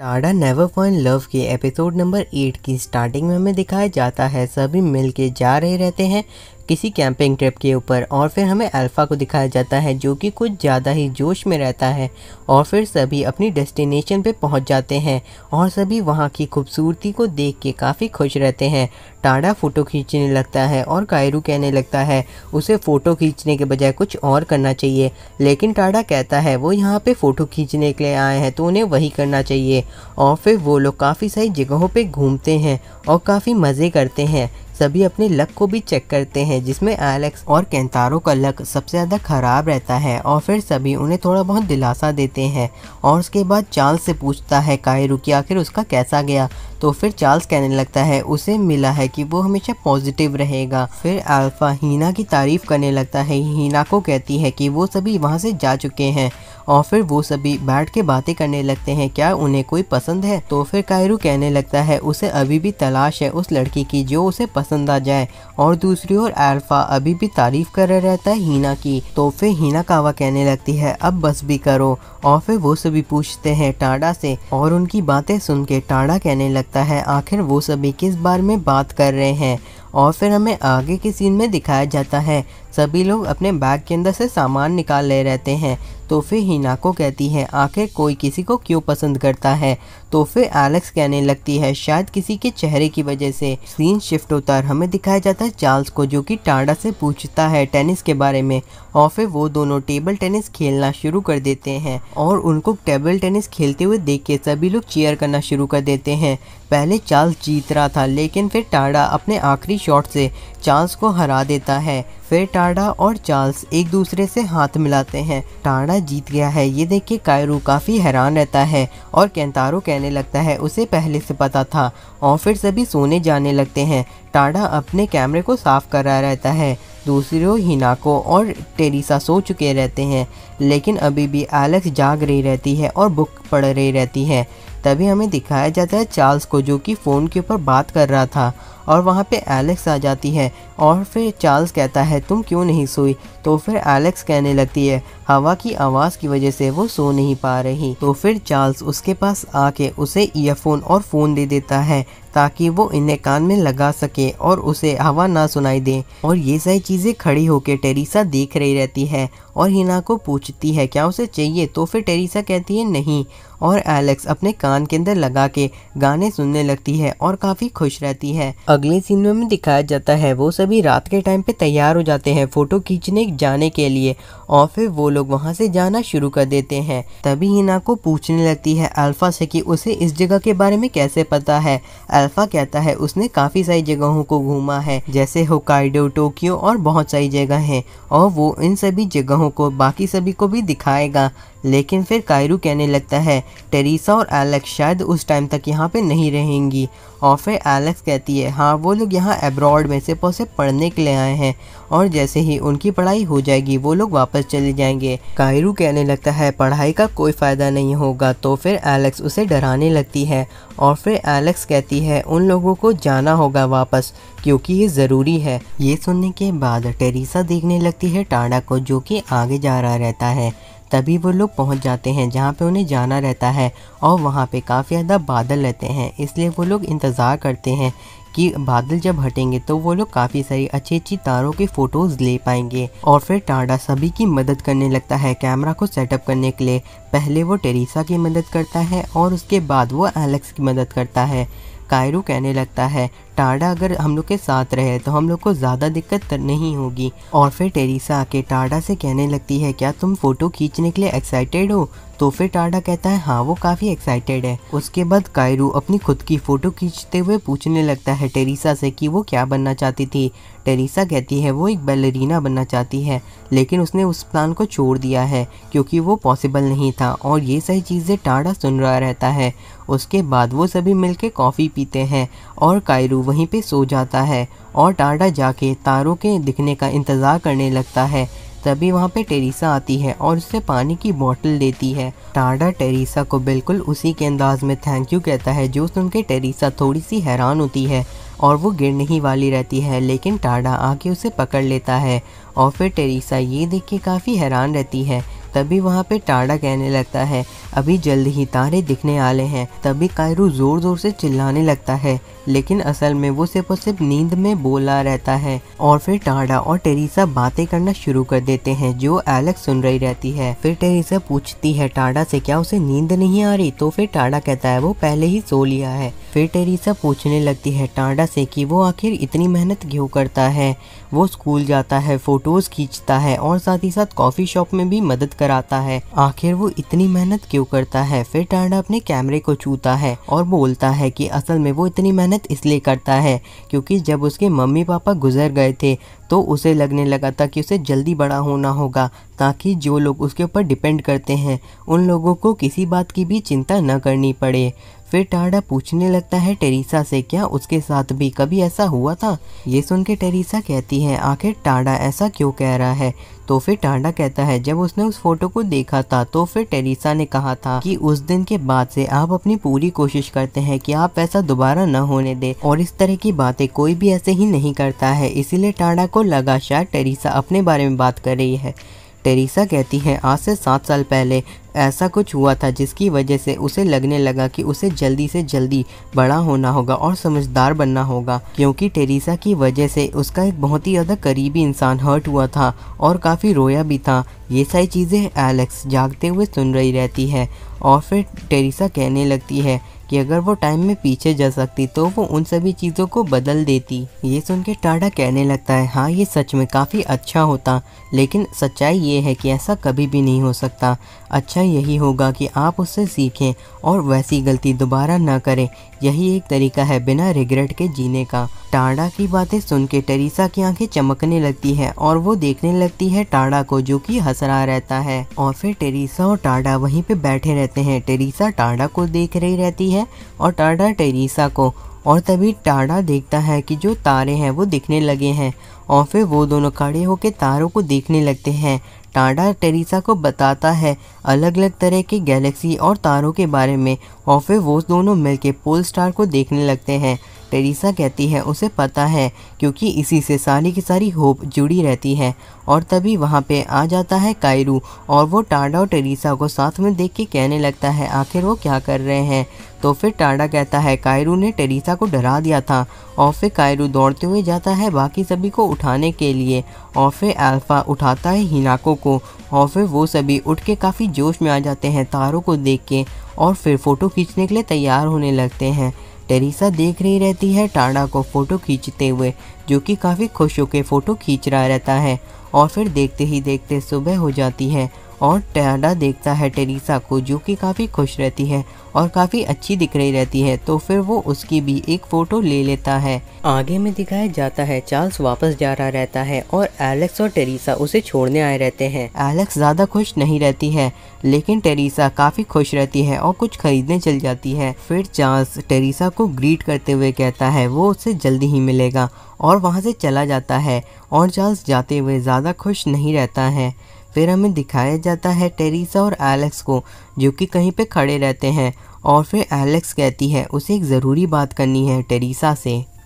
Tada never fun love के episode number eight की starting में हमें दिखाया जाता है सभी मिलके जा रहे रहते हैं किसी कैंपिंग ट्रिप के ऊपर और फिर हमें अल्फ़ा को दिखाया जाता है जो कि कुछ ज़्यादा ही जोश में रहता है और फिर सभी अपनी डेस्टिनेशन पे पहुंच जाते हैं और सभी वहां की खूबसूरती को देख के काफ़ी खुश रहते हैं टाडा फ़ोटो खींचने लगता है और कायरू कहने लगता है उसे फ़ोटो खींचने के बजाय कुछ और करना चाहिए लेकिन टाडा कहता है वो यहाँ पर फ़ोटो खींचने के लिए आए हैं तो उन्हें वही करना चाहिए और फिर वो लोग काफ़ी सारी जगहों पर घूमते हैं और काफ़ी मज़े करते हैं सभी अपने लक को भी चेक करते हैं जिसमें एलेक्स और कैंतारो का लक सबसे ज़्यादा खराब रहता है और फिर सभी उन्हें थोड़ा बहुत दिलासा देते हैं और उसके बाद चार्ल्स से पूछता है कायरू कि आखिर उसका कैसा गया तो फिर चार्ल्स कहने लगता है उसे मिला है कि वो हमेशा पॉजिटिव रहेगा फिर अल्फा हीना की तारीफ करने लगता है हीना को कहती है कि वो सभी वहाँ से जा चुके हैं और फिर वो सभी बैठ के बातें करने लगते हैं क्या उन्हें कोई पसंद है तो फिर कायरू कहने लगता है उसे अभी भी तलाश है उस लड़की की जो उसे पसंद आ जाए और दूसरी ओर अल्फा अभी भी तारीफ कर रहता है हीना की तो फिर हीना कावा कहने लगती है अब बस भी करो और फिर वो सभी पूछते हैं टाडा से और उनकी बातें सुन के टाडा कहने लगता है आखिर वो सभी किस बारे में बात कर रहे हैं और फिर हमें आगे के सीन में दिखाया जाता है सभी लोग अपने बैग के अंदर से सामान निकाल ले रहते हैं तो फिर को कहती है आखिर कोई किसी को क्यों पसंद करता है तो फिर एलेक्स कहने लगती है शायद किसी के चेहरे की वजह से सीन शिफ्ट होता है हमें दिखाया जाता है चार्ल्स को जो कि टाडा से पूछता है टेनिस के बारे में और फिर वो दोनों टेबल टेनिस खेलना शुरू कर देते हैं और उनको टेबल टेनिस खेलते हुए देख के सभी लोग चेयर करना शुरू कर देते हैं पहले चार्ल्स जीत रहा था लेकिन फिर टाडा अपने आखिरी शॉट से चार्ल्स को हरा देता है फिर टाडा और चार्ल्स एक दूसरे से हाथ मिलाते हैं टाडा जीत गया है ये देख के कायरू काफ़ी हैरान रहता है और कैंतारो कहने लगता है उसे पहले से पता था और फिर सभी सोने जाने लगते हैं टाडा अपने कैमरे को साफ कर रहा रहता है दूसरे हिनाको और टेरिसा सो चुके रहते हैं लेकिन अभी भी एलेक्स जाग रही रहती है और बुक पढ़ रही रहती है तभी हमें दिखाया जाता है चार्ल्स को जो कि फ़ोन के ऊपर बात कर रहा था और वहाँ पे एलेक्स आ जाती है और फिर चार्ल्स कहता है तुम क्यों नहीं सोई तो फिर एलेक्स कहने लगती है हवा की आवाज़ की वजह से वो सो नहीं पा रही तो फिर चार्ल्स उसके पास आके उसे ईयरफोन और फ़ोन दे देता है ताकि वो इन्हें कान में लगा सके और उसे हवा ना सुनाई दे और ये सारी चीज़ें खड़ी होकर टेरिसा देख रही रहती है और हिना को पूछती है क्या उसे चाहिए तो फिर टेरिसा कहती है नहीं और एलेक्स अपने कान के अंदर लगा के गाने सुनने लगती है और काफ़ी खुश रहती है अगले सीन में दिखाया जाता है वो सभी रात के टाइम पे तैयार हो जाते हैं फोटो खींचने जाने के लिए और फिर वो लोग वहाँ से जाना शुरू कर देते हैं तभी हिना को पूछने लगती है अल्फ़ा से कि उसे इस जगह के बारे में कैसे पता है अल्फ़ा कहता है उसने काफ़ी सारी जगहों को घूमा है जैसे होकाइडो टोक्यो और बहुत सारी जगह है और वो इन सभी जगहों को बाकी सभी को भी दिखाएगा लेकिन फिर कायरू कहने लगता है टेरिसा और एलेक्स शायद उस टाइम तक यहाँ पे नहीं रहेंगी और फिर एलेक्स कहती है हाँ वो लोग यहाँ एब्रॉड में से पढ़ने के लिए आए हैं और जैसे ही उनकी पढ़ाई हो जाएगी वो लोग वापस चले जाएंगे कायरू कहने लगता है पढ़ाई का कोई फ़ायदा नहीं होगा तो फिर एलेक्स उसे डराने लगती है और फिर एलेक्स कहती है उन लोगों को जाना होगा वापस क्योंकि ये ज़रूरी है ये सुनने के बाद टेरिसा देखने लगती है टाडा को जो कि आगे जा रहा रहता है तभी वो लोग पहुंच जाते हैं जहां पे उन्हें जाना रहता है और वहां पे काफ़ी ज़्यादा बादल रहते हैं इसलिए वो लोग इंतज़ार करते हैं कि बादल जब हटेंगे तो वो लोग काफ़ी सारी अच्छी अच्छी तारों के फ़ोटोज़ ले पाएंगे और फिर टाडा सभी की मदद करने लगता है कैमरा को सेटअप करने के लिए पहले वो टेरिसा की मदद करता है और उसके बाद वो एलेक्स की मदद करता है कायरू कहने लगता है टाडा अगर हम लोग के साथ रहे तो हम लोग को ज़्यादा दिक्कत नहीं होगी और फिर टेरिसा आके टाडा से कहने लगती है क्या तुम फोटो खींचने के लिए एक्साइटेड हो तो फिर टाडा कहता है हाँ वो काफ़ी एक्साइटेड है उसके बाद कायरू अपनी खुद की फ़ोटो खींचते हुए पूछने लगता है टेरिसा से कि वो क्या बनना चाहती थी टेरिसा कहती है वो एक बैलरीना बनना चाहती है लेकिन उसने उस प्लान को छोड़ दिया है क्योंकि वो पॉसिबल नहीं था और ये सही चीज़ें टाडा सुन रहा रहता है उसके बाद वो सभी मिलके कॉफ़ी पीते हैं और कायरू वहीं पे सो जाता है और टाडा जाके तारों के दिखने का इंतज़ार करने लगता है तभी वहाँ पे टेरिसा आती है और उससे पानी की बोतल देती है टाडा टेरिसा को बिल्कुल उसी के अंदाज में थैंक यू कहता है जो सुन के टेरिसा थोड़ी सी हैरान होती है और वो गिरने ही वाली रहती है लेकिन टाडा आके उसे पकड़ लेता है और फिर टेरिसा ये देख के काफ़ी हैरान रहती है तभी वहाँ पे टाडा कहने लगता है अभी जल्द ही तारे दिखने वाले हैं तभी कायरू जोर जोर से चिल्लाने लगता है लेकिन असल में वो सिर्फ और सिर्फ नींद में बोला रहता है और फिर टाडा और टेरिसा बातें करना शुरू कर देते हैं जो एलेक्स सुन रही रहती है फिर टेरिसा पूछती है टाडा से क्या उसे नींद नहीं आ रही तो फिर टाडा कहता है वो पहले ही सो लिया है फिर टेरीसा पूछने लगती है टांडा से कि वो आखिर इतनी मेहनत क्यों करता है वो स्कूल जाता है फ़ोटोज़ खींचता है और साथ ही साथ कॉफ़ी शॉप में भी मदद कराता है आखिर वो इतनी मेहनत क्यों करता है फिर टांडा अपने कैमरे को छूता है और बोलता है कि असल में वो इतनी मेहनत इसलिए करता है क्योंकि जब उसके मम्मी पापा गुजर गए थे तो उसे लगने लगा था कि उसे जल्दी बड़ा होना होगा ताकि जो लोग उसके ऊपर डिपेंड करते हैं उन लोगों को किसी बात की भी चिंता न करनी पड़े फिर टाडा पूछने लगता है टेरिसा से क्या उसके साथ भी कभी ऐसा हुआ था ये सुन के टेरिसा कहती है आखिर टाडा ऐसा क्यों कह रहा है तो फिर टाडा कहता है जब उसने उस फोटो को देखा था तो फिर टेरिसा ने कहा था कि उस दिन के बाद से आप अपनी पूरी कोशिश करते हैं कि आप ऐसा दोबारा न होने दे और इस तरह की बातें कोई भी ऐसे ही नहीं करता है इसीलिए टाडा को लगा शायद टेरिसा अपने बारे में बात कर रही है टेरिसा कहती हैं आज से सात साल पहले ऐसा कुछ हुआ था जिसकी वजह से उसे लगने लगा कि उसे जल्दी से जल्दी बड़ा होना होगा और समझदार बनना होगा क्योंकि टेरिसा की वजह से उसका एक बहुत ही ज़्यादा करीबी इंसान हर्ट हुआ था और काफ़ी रोया भी था ये सारी चीज़ें एलेक्स जागते हुए सुन रही रहती है और फिर टेरिसा कहने लगती है कि अगर वो टाइम में पीछे जा सकती तो वो उन सभी चीज़ों को बदल देती ये सुन के टाडा कहने लगता है हाँ ये सच में काफ़ी अच्छा होता लेकिन सच्चाई ये है कि ऐसा कभी भी नहीं हो सकता अच्छा यही होगा कि आप उससे सीखें और वैसी गलती दोबारा ना करें यही एक तरीका है बिना रिग्रेट के जीने का टाडा की बातें सुन के टेरिसा की आंखें चमकने लगती है और वो देखने लगती है टाडा को जो कि हंस रहा रहता है और फिर टेरिसा और टाडा वहीं पे बैठे रहते हैं टेरिसा टाडा को देख रही रहती है है और टाडा टेरेसा को और तभी टाडा देखता है कि जो तारे हैं वो दिखने लगे हैं और फिर वो दोनों खड़े होकर तारों को देखने लगते हैं टाडा टेरेसा को बताता है अलग अलग तरह के गैलेक्सी और तारों के बारे में और फिर वो दोनों मिलकर पोल स्टार को देखने लगते हैं टेरिसा कहती है उसे पता है क्योंकि इसी से सारी की सारी होप जुड़ी रहती है और तभी वहाँ पे आ जाता है कायरू और वो टाडा और टेरिसा को साथ में देख के कहने लगता है आखिर वो क्या कर रहे हैं तो फिर टाडा कहता है कायरू ने टेरिसा को डरा दिया था और फिर कायरू दौड़ते हुए जाता है बाकी सभी को उठाने के लिए और फिर अल्फ़ा उठाता है हिनाको को और फिर वो सभी उठ के काफ़ी जोश में आ जाते हैं तारों को देख के और फिर फ़ोटो खींचने के लिए तैयार होने लगते हैं टेरिसा देख रही रहती है टाडा को फ़ोटो खींचते हुए जो कि काफ़ी खुश होकर फ़ोटो खींच रहा रहता है और फिर देखते ही देखते सुबह हो जाती है और टयाडा देखता है टेरिसा को जो कि काफ़ी खुश रहती है और काफ़ी अच्छी दिख रही रहती है तो फिर वो उसकी भी एक फ़ोटो ले लेता है आगे में दिखाया जाता है चार्ल्स वापस जा रहा रहता है और एलेक्स और टेरिसा उसे छोड़ने आए रहते हैं एलेक्स ज़्यादा खुश नहीं रहती है लेकिन टेरिसा काफ़ी खुश रहती है और कुछ खरीदने चल जाती है फिर चार्ल्स टेरिसा को ग्रीट करते हुए कहता है वो उसे जल्दी ही मिलेगा और वहाँ से चला जाता है और चार्ल्स जाते हुए ज़्यादा खुश नहीं रहता है फिर हमें दिखाया जाता है टेरिसा और एलेक्स को जो कि कहीं पे खड़े रहते हैं और फिर एलेक्स कहती है उसे एक ज़रूरी बात करनी है टेरिसा से